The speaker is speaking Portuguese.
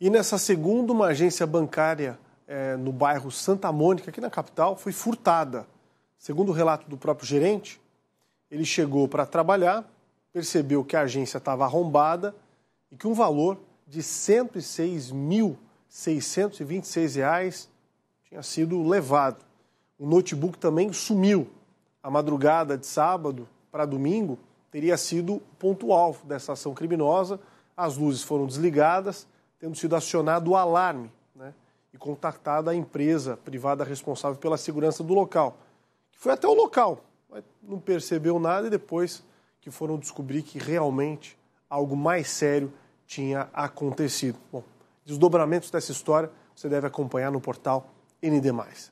E nessa segunda, uma agência bancária é, no bairro Santa Mônica, aqui na capital, foi furtada. Segundo o relato do próprio gerente, ele chegou para trabalhar, percebeu que a agência estava arrombada e que um valor de R$ 106.626 tinha sido levado. O notebook também sumiu. A madrugada de sábado para domingo teria sido o ponto alvo dessa ação criminosa. As luzes foram desligadas tendo sido acionado o alarme né, e contactada a empresa privada responsável pela segurança do local, que foi até o local, mas não percebeu nada e depois que foram descobrir que realmente algo mais sério tinha acontecido. Bom, desdobramentos dessa história você deve acompanhar no portal ND+.